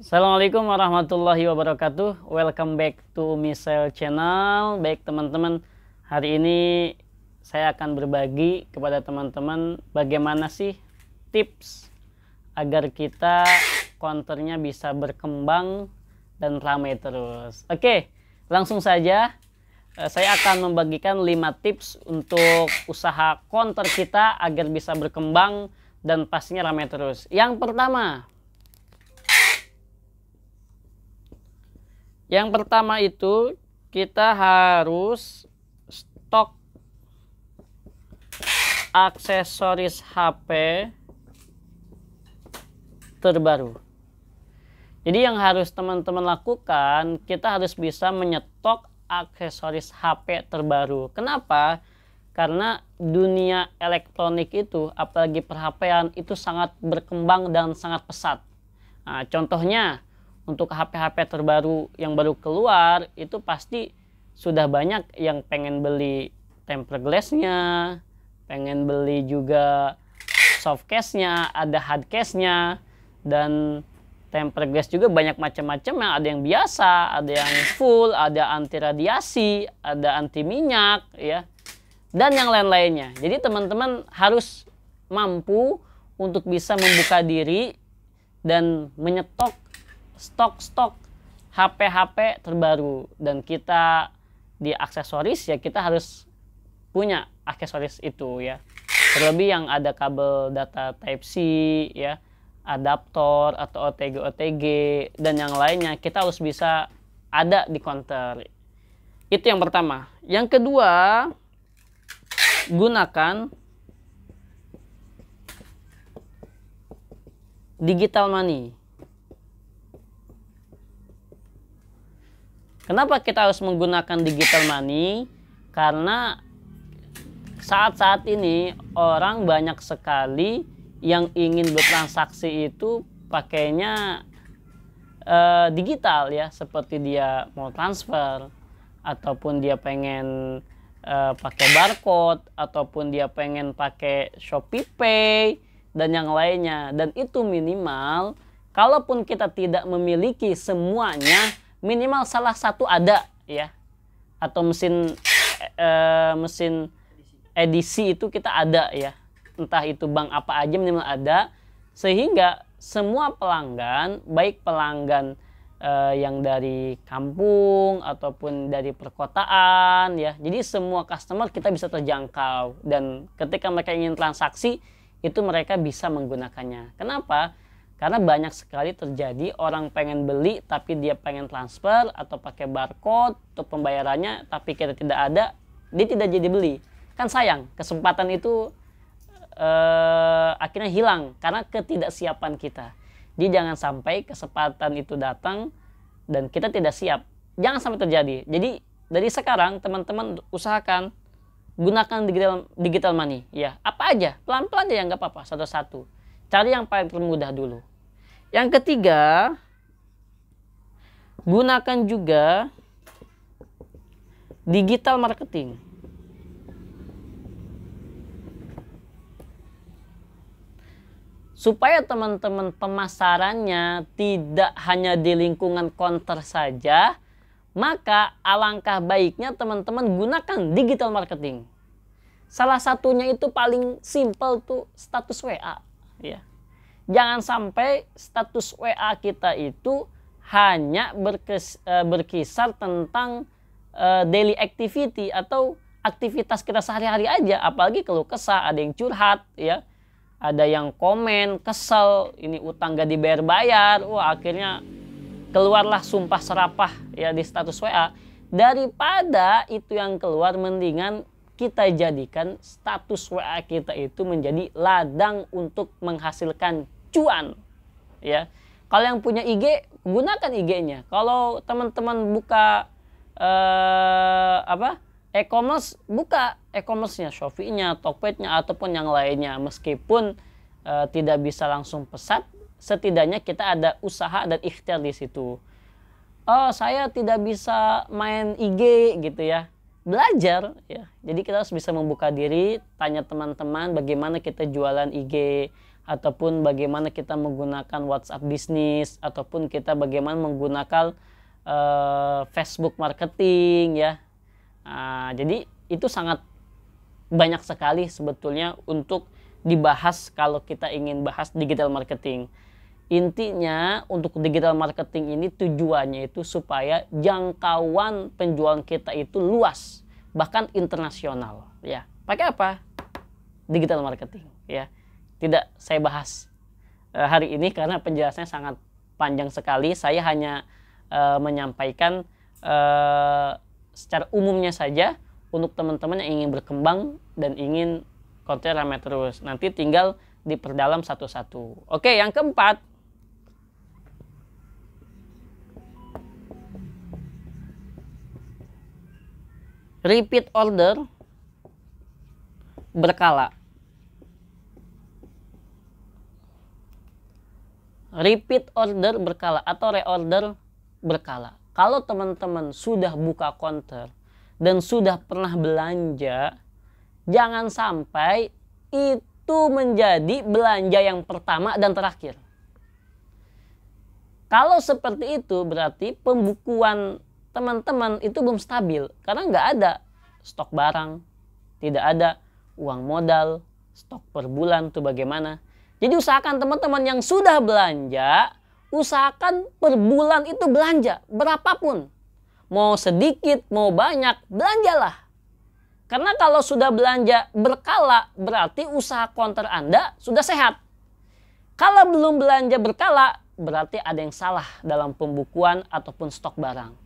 Assalamualaikum warahmatullahi wabarakatuh Welcome back to Misel Channel Baik teman-teman Hari ini saya akan berbagi kepada teman-teman Bagaimana sih tips Agar kita konternya bisa berkembang Dan ramai terus Oke langsung saja eh, saya akan membagikan 5 tips untuk usaha counter kita agar bisa berkembang dan pastinya ramai terus. Yang pertama, Yang pertama itu kita harus stok aksesoris HP terbaru. Jadi yang harus teman-teman lakukan, kita harus bisa menyetok aksesoris HP terbaru. Kenapa? Karena dunia elektronik itu, apalagi perhapean, itu sangat berkembang dan sangat pesat. Nah, contohnya, untuk HP-HP terbaru yang baru keluar itu pasti sudah banyak yang pengen beli temper glassnya, pengen beli juga soft case-nya, ada hard case-nya, dan temper glass juga banyak macam-macam yang ada yang biasa, ada yang full, ada anti radiasi, ada anti minyak, ya, dan yang lain-lainnya. Jadi teman-teman harus mampu untuk bisa membuka diri dan menyetok stok-stok HP-HP terbaru dan kita di aksesoris ya kita harus punya aksesoris itu ya terlebih yang ada kabel data Type C ya adaptor atau OTG OTG dan yang lainnya kita harus bisa ada di counter itu yang pertama yang kedua gunakan digital money Kenapa kita harus menggunakan digital money? Karena saat-saat ini orang banyak sekali yang ingin bertransaksi itu pakainya uh, digital ya, seperti dia mau transfer ataupun dia pengen uh, pakai barcode ataupun dia pengen pakai Shopee Pay dan yang lainnya. Dan itu minimal kalaupun kita tidak memiliki semuanya minimal salah satu ada ya atau mesin eh, mesin edisi itu kita ada ya entah itu bank apa aja minimal ada sehingga semua pelanggan baik pelanggan eh, yang dari kampung ataupun dari perkotaan ya jadi semua customer kita bisa terjangkau dan ketika mereka ingin transaksi itu mereka bisa menggunakannya kenapa karena banyak sekali terjadi orang pengen beli tapi dia pengen transfer atau pakai barcode untuk pembayarannya tapi kita tidak ada, dia tidak jadi beli. Kan sayang, kesempatan itu eh, akhirnya hilang karena ketidaksiapan kita. Jadi jangan sampai kesempatan itu datang dan kita tidak siap. Jangan sampai terjadi. Jadi dari sekarang teman-teman usahakan gunakan digital digital money ya apa aja pelan-pelan aja nggak apa-apa satu-satu cari yang paling termudah dulu yang ketiga, gunakan juga digital marketing. Supaya teman-teman pemasarannya tidak hanya di lingkungan konter saja, maka alangkah baiknya teman-teman gunakan digital marketing. Salah satunya itu paling simple tuh status WA, ya. Jangan sampai status WA kita itu hanya berkes, eh, berkisar tentang eh, daily activity atau aktivitas kita sehari-hari aja apalagi kalau kesah ada yang curhat ya ada yang komen kesel ini utang gak dibayar bayar wah akhirnya keluarlah sumpah serapah ya di status WA daripada itu yang keluar mendingan kita jadikan status WA kita itu menjadi ladang untuk menghasilkan cuan ya kalau yang punya IG gunakan IG-nya kalau teman-teman buka eh, apa e-commerce buka e-commerce-nya Shopee-nya Tokped-nya ataupun yang lainnya meskipun eh, tidak bisa langsung pesat setidaknya kita ada usaha dan ikhtiar di situ oh saya tidak bisa main IG gitu ya belajar ya jadi kita harus bisa membuka diri tanya teman-teman bagaimana kita jualan IG ataupun bagaimana kita menggunakan WhatsApp bisnis ataupun kita bagaimana menggunakan uh, Facebook marketing ya uh, jadi itu sangat banyak sekali sebetulnya untuk dibahas kalau kita ingin bahas digital marketing intinya untuk digital marketing ini tujuannya itu supaya jangkauan penjualan kita itu luas bahkan internasional ya pakai apa digital marketing ya tidak saya bahas eh, hari ini karena penjelasannya sangat panjang sekali. Saya hanya uh, menyampaikan uh, secara umumnya saja untuk teman-teman yang ingin berkembang dan ingin konten ramai terus. Nanti tinggal diperdalam satu-satu. Oke, yang keempat repeat order berkala. repeat order berkala atau reorder berkala. Kalau teman-teman sudah buka counter dan sudah pernah belanja, jangan sampai itu menjadi belanja yang pertama dan terakhir. Kalau seperti itu berarti pembukuan teman-teman itu belum stabil karena nggak ada stok barang, tidak ada uang modal, stok per bulan tuh bagaimana jadi usahakan teman-teman yang sudah belanja, usahakan per bulan itu belanja berapapun. Mau sedikit, mau banyak, belanjalah. Karena kalau sudah belanja berkala, berarti usaha konter Anda sudah sehat. Kalau belum belanja berkala, berarti ada yang salah dalam pembukuan ataupun stok barang.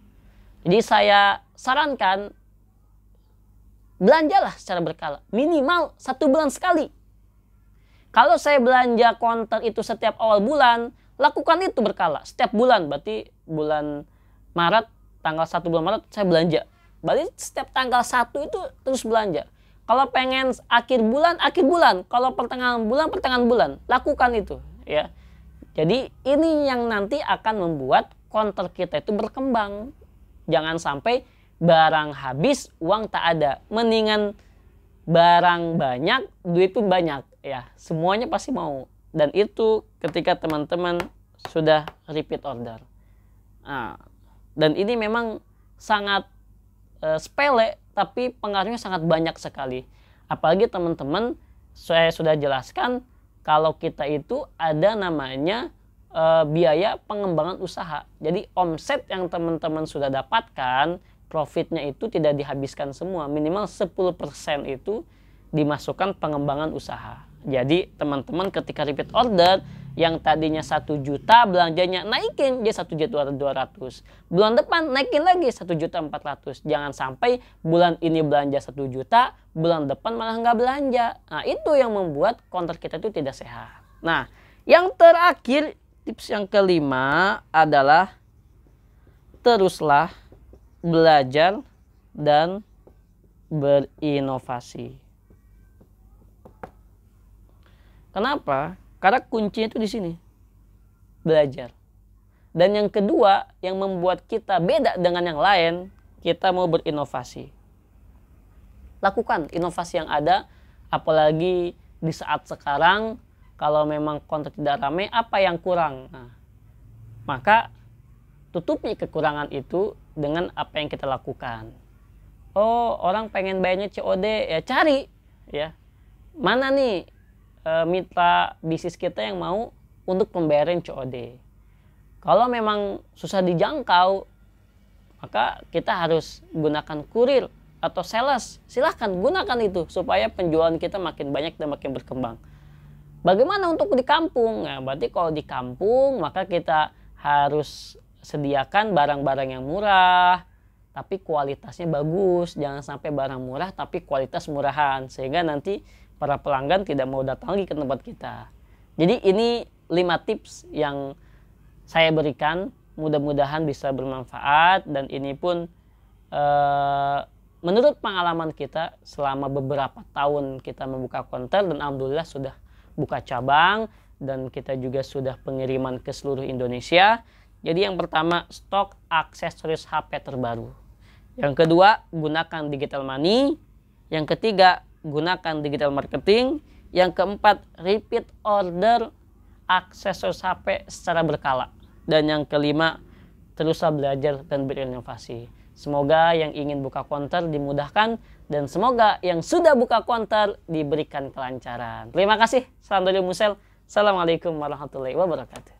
Jadi saya sarankan belanjalah secara berkala. Minimal satu bulan sekali kalau saya belanja konter itu setiap awal bulan, lakukan itu berkala. Setiap bulan, berarti bulan Maret, tanggal 1 bulan Maret saya belanja. Berarti setiap tanggal 1 itu terus belanja. Kalau pengen akhir bulan, akhir bulan. Kalau pertengahan bulan, pertengahan bulan. Lakukan itu. ya. Jadi ini yang nanti akan membuat konter kita itu berkembang. Jangan sampai barang habis, uang tak ada. Mendingan barang banyak, duit pun banyak ya semuanya pasti mau dan itu ketika teman-teman sudah repeat order nah, dan ini memang sangat e, sepele tapi pengaruhnya sangat banyak sekali apalagi teman-teman saya sudah jelaskan kalau kita itu ada namanya e, biaya pengembangan usaha jadi omset yang teman-teman sudah dapatkan profitnya itu tidak dihabiskan semua minimal 10% itu dimasukkan pengembangan usaha jadi teman-teman ketika repeat order yang tadinya satu juta belanjanya naikin dia satu juta dua ratus bulan depan naikin lagi satu juta empat ratus jangan sampai bulan ini belanja satu juta bulan depan malah nggak belanja nah itu yang membuat konter kita itu tidak sehat nah yang terakhir tips yang kelima adalah teruslah belajar dan berinovasi Kenapa? Karena kuncinya itu di sini. Belajar. Dan yang kedua, yang membuat kita beda dengan yang lain, kita mau berinovasi. Lakukan inovasi yang ada, apalagi di saat sekarang, kalau memang konten tidak ramai, apa yang kurang? Nah, maka tutupi kekurangan itu dengan apa yang kita lakukan. Oh, orang pengen bayarnya COD, ya cari. ya Mana nih uh, e, mitra bisnis kita yang mau untuk pembayaran COD. Kalau memang susah dijangkau, maka kita harus gunakan kurir atau sales. Silahkan gunakan itu supaya penjualan kita makin banyak dan makin berkembang. Bagaimana untuk di kampung? Nah, berarti kalau di kampung maka kita harus sediakan barang-barang yang murah, tapi kualitasnya bagus. Jangan sampai barang murah tapi kualitas murahan sehingga nanti para pelanggan tidak mau datang lagi ke tempat kita. Jadi ini lima tips yang saya berikan, mudah-mudahan bisa bermanfaat dan ini pun e, menurut pengalaman kita selama beberapa tahun kita membuka konter dan alhamdulillah sudah buka cabang dan kita juga sudah pengiriman ke seluruh Indonesia. Jadi yang pertama stok aksesoris HP terbaru. Yang kedua gunakan digital money. Yang ketiga gunakan digital marketing. Yang keempat, repeat order aksesoris HP secara berkala. Dan yang kelima, teruslah belajar dan berinovasi. Semoga yang ingin buka konter dimudahkan dan semoga yang sudah buka konter diberikan kelancaran. Terima kasih. Salam dari Musel. Assalamualaikum warahmatullahi wabarakatuh.